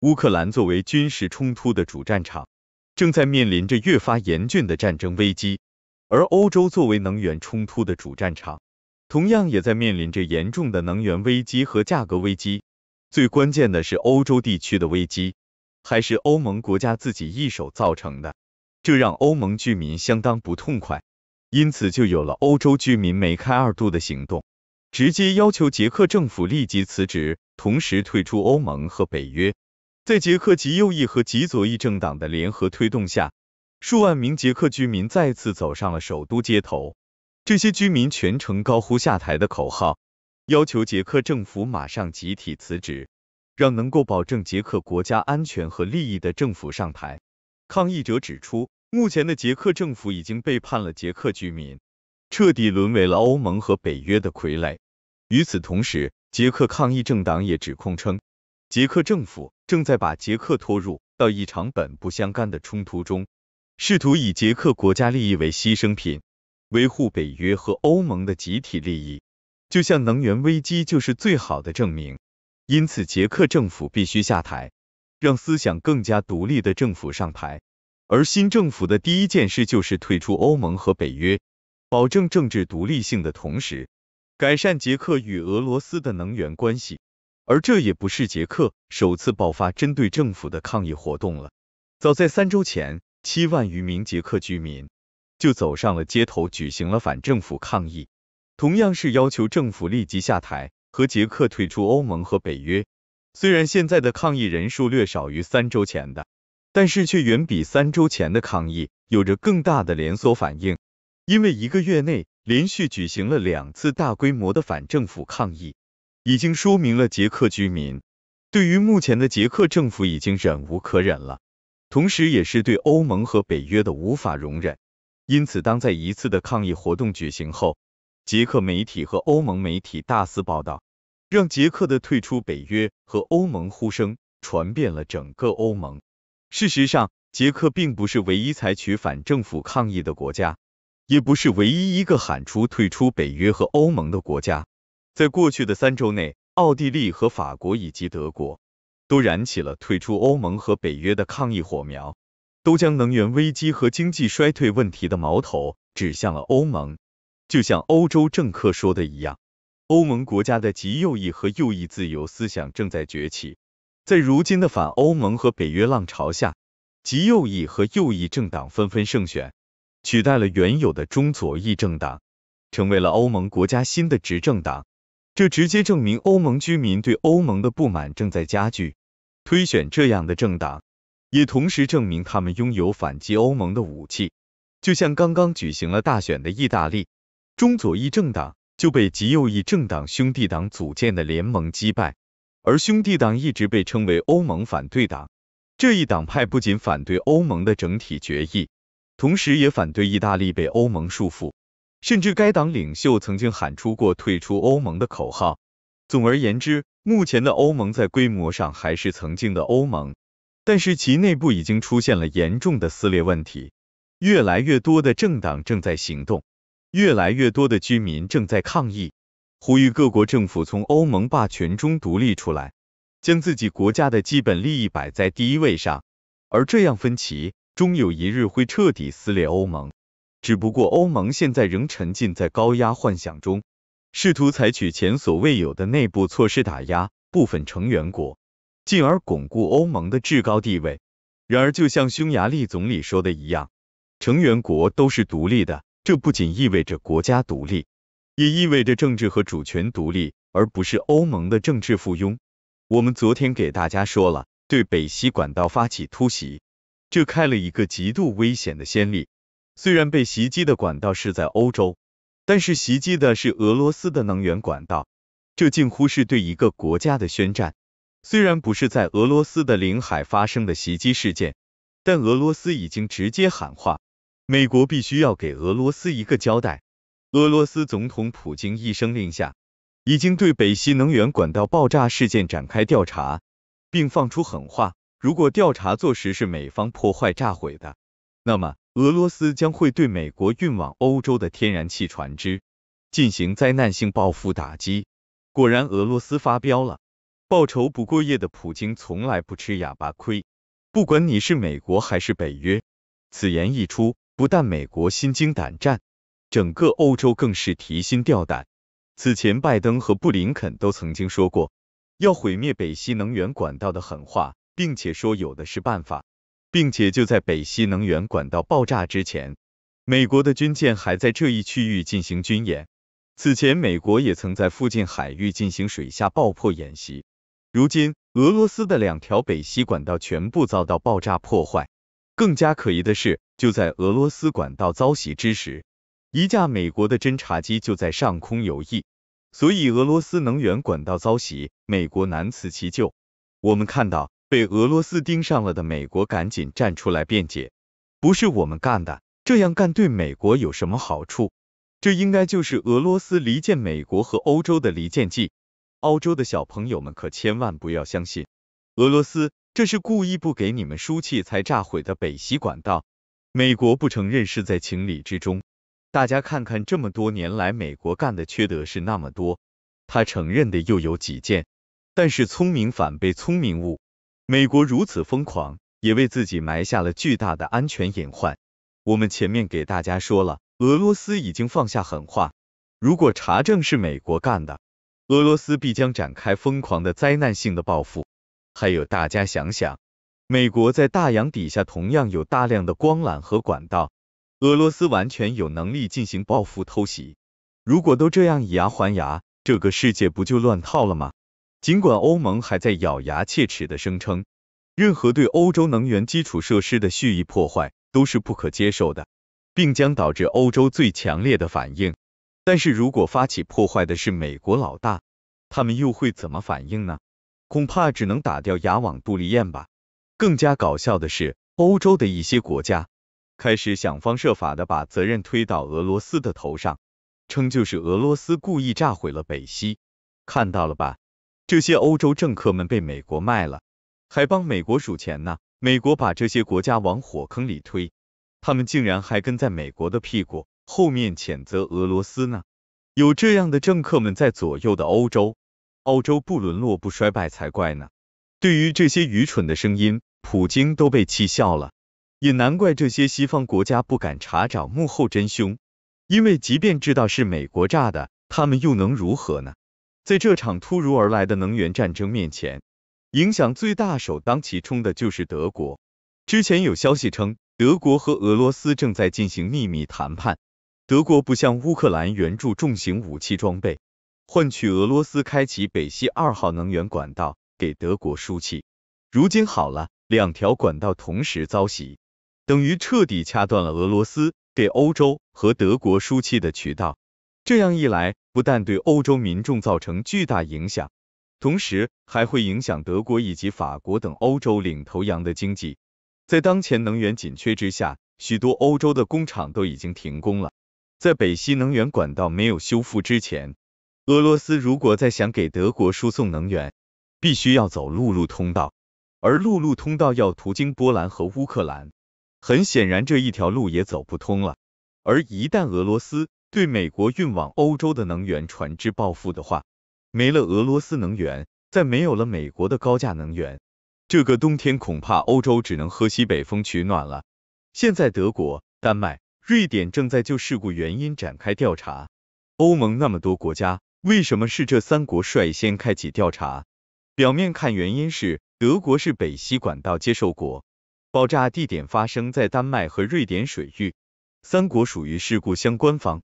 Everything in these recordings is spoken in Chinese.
乌克兰作为军事冲突的主战场，正在面临着越发严峻的战争危机；而欧洲作为能源冲突的主战场，同样也在面临着严重的能源危机和价格危机。最关键的是，欧洲地区的危机还是欧盟国家自己一手造成的，这让欧盟居民相当不痛快。因此，就有了欧洲居民梅开二度的行动，直接要求捷克政府立即辞职，同时退出欧盟和北约。在捷克极右翼和极左翼政党的联合推动下，数万名捷克居民再次走上了首都街头。这些居民全程高呼“下台”的口号，要求捷克政府马上集体辞职，让能够保证捷克国家安全和利益的政府上台。抗议者指出，目前的捷克政府已经背叛了捷克居民，彻底沦为了欧盟和北约的傀儡。与此同时，捷克抗议政党也指控称。捷克政府正在把捷克拖入到一场本不相干的冲突中，试图以捷克国家利益为牺牲品，维护北约和欧盟的集体利益，就像能源危机就是最好的证明。因此，捷克政府必须下台，让思想更加独立的政府上台。而新政府的第一件事就是退出欧盟和北约，保证政治独立性的同时，改善捷克与俄罗斯的能源关系。而这也不是捷克首次爆发针对政府的抗议活动了。早在三周前，七万余名捷克居民就走上了街头，举行了反政府抗议，同样是要求政府立即下台和捷克退出欧盟和北约。虽然现在的抗议人数略少于三周前的，但是却远比三周前的抗议有着更大的连锁反应，因为一个月内连续举行了两次大规模的反政府抗议。已经说明了捷克居民对于目前的捷克政府已经忍无可忍了，同时，也是对欧盟和北约的无法容忍。因此，当在一次的抗议活动举行后，捷克媒体和欧盟媒体大肆报道，让捷克的退出北约和欧盟呼声传遍了整个欧盟。事实上，捷克并不是唯一采取反政府抗议的国家，也不是唯一一个喊出退出北约和欧盟的国家。在过去的三周内，奥地利和法国以及德国都燃起了退出欧盟和北约的抗议火苗，都将能源危机和经济衰退问题的矛头指向了欧盟。就像欧洲政客说的一样，欧盟国家的极右翼和右翼自由思想正在崛起。在如今的反欧盟和北约浪潮下，极右翼和右翼政党纷纷胜选，取代了原有的中左翼政党，成为了欧盟国家新的执政党。这直接证明欧盟居民对欧盟的不满正在加剧，推选这样的政党，也同时证明他们拥有反击欧盟的武器。就像刚刚举行了大选的意大利，中左翼政党就被极右翼政党兄弟党组建的联盟击败，而兄弟党一直被称为欧盟反对党。这一党派不仅反对欧盟的整体决议，同时也反对意大利被欧盟束缚。甚至该党领袖曾经喊出过退出欧盟的口号。总而言之，目前的欧盟在规模上还是曾经的欧盟，但是其内部已经出现了严重的撕裂问题。越来越多的政党正在行动，越来越多的居民正在抗议，呼吁各国政府从欧盟霸权中独立出来，将自己国家的基本利益摆在第一位上。而这样分歧终有一日会彻底撕裂欧盟。只不过欧盟现在仍沉浸在高压幻想中，试图采取前所未有的内部措施打压部分成员国，进而巩固欧盟的至高地位。然而，就像匈牙利总理说的一样，成员国都是独立的，这不仅意味着国家独立，也意味着政治和主权独立，而不是欧盟的政治附庸。我们昨天给大家说了，对北溪管道发起突袭，这开了一个极度危险的先例。虽然被袭击的管道是在欧洲，但是袭击的是俄罗斯的能源管道，这近乎是对一个国家的宣战。虽然不是在俄罗斯的领海发生的袭击事件，但俄罗斯已经直接喊话，美国必须要给俄罗斯一个交代。俄罗斯总统普京一声令下，已经对北溪能源管道爆炸事件展开调查，并放出狠话：如果调查做实是美方破坏炸毁的，那么。俄罗斯将会对美国运往欧洲的天然气船只进行灾难性报复打击。果然，俄罗斯发飙了，报仇不过夜的普京从来不吃哑巴亏。不管你是美国还是北约，此言一出，不但美国心惊胆战，整个欧洲更是提心吊胆。此前，拜登和布林肯都曾经说过要毁灭北溪能源管道的狠话，并且说有的是办法。并且就在北溪能源管道爆炸之前，美国的军舰还在这一区域进行军演。此前，美国也曾在附近海域进行水下爆破演习。如今，俄罗斯的两条北溪管道全部遭到爆炸破坏。更加可疑的是，就在俄罗斯管道遭袭之时，一架美国的侦察机就在上空游弋。所以，俄罗斯能源管道遭袭，美国难辞其咎。我们看到。被俄罗斯盯上了的美国赶紧站出来辩解，不是我们干的，这样干对美国有什么好处？这应该就是俄罗斯离间美国和欧洲的离间计。欧洲的小朋友们可千万不要相信，俄罗斯这是故意不给你们输气才炸毁的北溪管道。美国不承认是在情理之中。大家看看，这么多年来美国干的缺德事那么多，他承认的又有几件？但是聪明反被聪明误。美国如此疯狂，也为自己埋下了巨大的安全隐患。我们前面给大家说了，俄罗斯已经放下狠话，如果查证是美国干的，俄罗斯必将展开疯狂的灾难性的报复。还有大家想想，美国在大洋底下同样有大量的光缆和管道，俄罗斯完全有能力进行报复偷袭。如果都这样以牙还牙，这个世界不就乱套了吗？尽管欧盟还在咬牙切齿的声称，任何对欧洲能源基础设施的蓄意破坏都是不可接受的，并将导致欧洲最强烈的反应，但是如果发起破坏的是美国老大，他们又会怎么反应呢？恐怕只能打掉牙往肚里咽吧。更加搞笑的是，欧洲的一些国家开始想方设法的把责任推到俄罗斯的头上，称就是俄罗斯故意炸毁了北溪。看到了吧？这些欧洲政客们被美国卖了，还帮美国数钱呢。美国把这些国家往火坑里推，他们竟然还跟在美国的屁股后面谴责俄罗斯呢。有这样的政客们在左右的欧洲，欧洲不沦落不衰败才怪呢。对于这些愚蠢的声音，普京都被气笑了。也难怪这些西方国家不敢查找幕后真凶，因为即便知道是美国炸的，他们又能如何呢？在这场突如而来的能源战争面前，影响最大、首当其冲的就是德国。之前有消息称，德国和俄罗斯正在进行秘密谈判，德国不向乌克兰援助重型武器装备，换取俄罗斯开启北溪二号能源管道，给德国输气。如今好了，两条管道同时遭袭，等于彻底掐断了俄罗斯给欧洲和德国输气的渠道。这样一来，不但对欧洲民众造成巨大影响，同时还会影响德国以及法国等欧洲领头羊的经济。在当前能源紧缺之下，许多欧洲的工厂都已经停工了。在北溪能源管道没有修复之前，俄罗斯如果再想给德国输送能源，必须要走陆路通道，而陆路通道要途经波兰和乌克兰，很显然这一条路也走不通了。而一旦俄罗斯，对美国运往欧洲的能源船只报复的话，没了俄罗斯能源，再没有了美国的高价能源，这个冬天恐怕欧洲只能喝西北风取暖了。现在德国、丹麦、瑞典正在就事故原因展开调查。欧盟那么多国家，为什么是这三国率先开启调查？表面看原因是德国是北溪管道接受国，爆炸地点发生在丹麦和瑞典水域，三国属于事故相关方。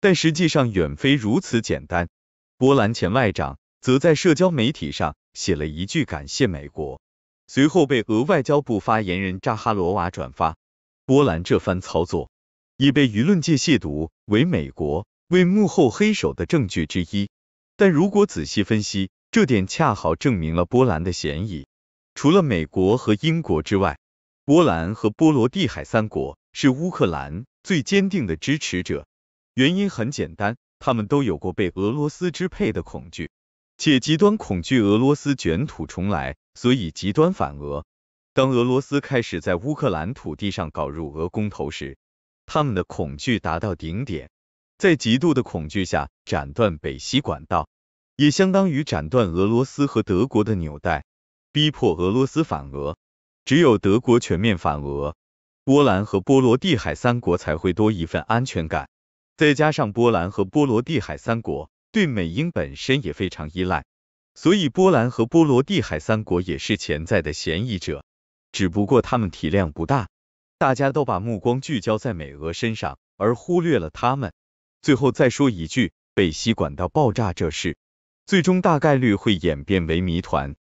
但实际上远非如此简单。波兰前外长则在社交媒体上写了一句感谢美国，随后被俄外交部发言人扎哈罗娃转发。波兰这番操作也被舆论界亵渎为美国为幕后黑手的证据之一。但如果仔细分析，这点恰好证明了波兰的嫌疑。除了美国和英国之外，波兰和波罗的海三国是乌克兰最坚定的支持者。原因很简单，他们都有过被俄罗斯支配的恐惧，且极端恐惧俄罗斯卷土重来，所以极端反俄。当俄罗斯开始在乌克兰土地上搞入俄公投时，他们的恐惧达到顶点，在极度的恐惧下，斩断北溪管道，也相当于斩断俄罗斯和德国的纽带，逼迫俄罗斯反俄。只有德国全面反俄，波兰和波罗的海三国才会多一份安全感。再加上波兰和波罗的海三国对美英本身也非常依赖，所以波兰和波罗的海三国也是潜在的嫌疑者，只不过他们体量不大，大家都把目光聚焦在美俄身上，而忽略了他们。最后再说一句，北溪管道爆炸这事，最终大概率会演变为谜团。